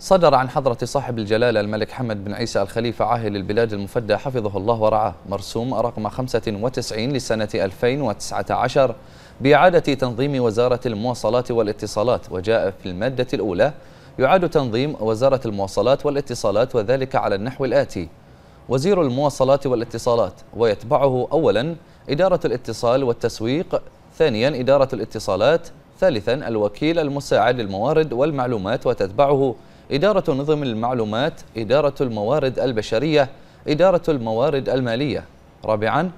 صدر عن حضرة صاحب الجلالة الملك حمد بن عيسى الخليفة عاهل البلاد المفدى حفظه الله ورعاه مرسوم رقم 95 لسنة 2019 بإعادة تنظيم وزارة المواصلات والاتصالات وجاء في المادة الأولى يعاد تنظيم وزارة المواصلات والاتصالات وذلك على النحو الآتي وزير المواصلات والاتصالات ويتبعه أولا إدارة الاتصال والتسويق ثانيا إدارة الاتصالات ثالثا الوكيل المساعد للموارد والمعلومات وتتبعه إدارة نظم المعلومات إدارة الموارد البشرية إدارة الموارد المالية رابعا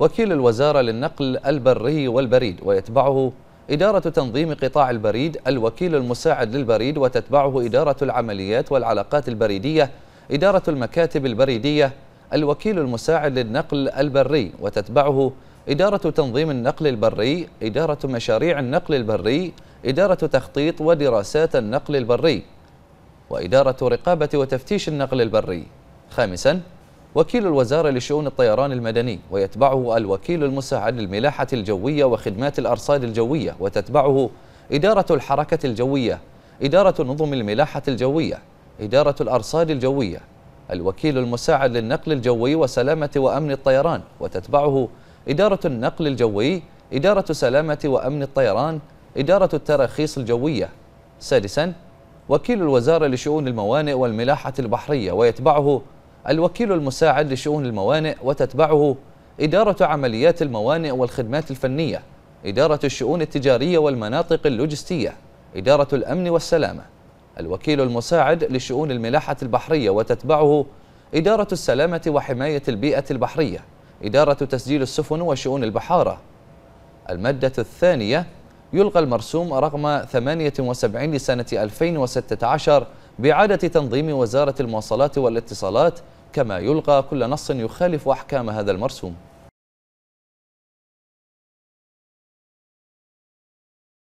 وكيل الوزارة للنقل البري والبريد ويتبعه إدارة تنظيم قطاع البريد الوكيل المساعد للبريد وتتبعه إدارة العمليات والعلاقات البريدية إدارة المكاتب البريدية الوكيل المساعد للنقل البري وتتبعه إدارة تنظيم النقل البري إدارة مشاريع النقل البري إدارة تخطيط ودراسات النقل البري وإدارة رقابة وتفتيش النقل البري خامساً وكيل الوزارة لشؤون الطيران المدني ويتبعه الوكيل المساعد للملاحة الجوية وخدمات الأرصاد الجوية وتتبعه إدارة الحركة الجوية إدارة نظم الملاحة الجوية إدارة الأرصاد الجوية الوكيل المساعد للنقل الجوي وسلامة وأمن الطيران وتتبعه إدارة النقل الجوي إدارة سلامة وأمن الطيران إدارة التراخيص الجوية سادساً وكيل الوزارة لشؤون الموانئ والملاحة البحرية ويتبعه الوكيل المساعد لشؤون الموانئ وتتبعه إدارة عمليات الموانئ والخدمات الفنية إدارة الشؤون التجارية والمناطق اللوجستية إدارة الأمن والسلامة الوكيل المساعد لشؤون الملاحة البحرية وتتبعه إدارة السلامة وحماية البيئة البحرية إدارة تسجيل السفن وشؤون البحارة المادة الثانية يلقى المرسوم رقم 78 لسنة 2016 بإعادة تنظيم وزارة المواصلات والاتصالات كما يلقى كل نص يخالف أحكام هذا المرسوم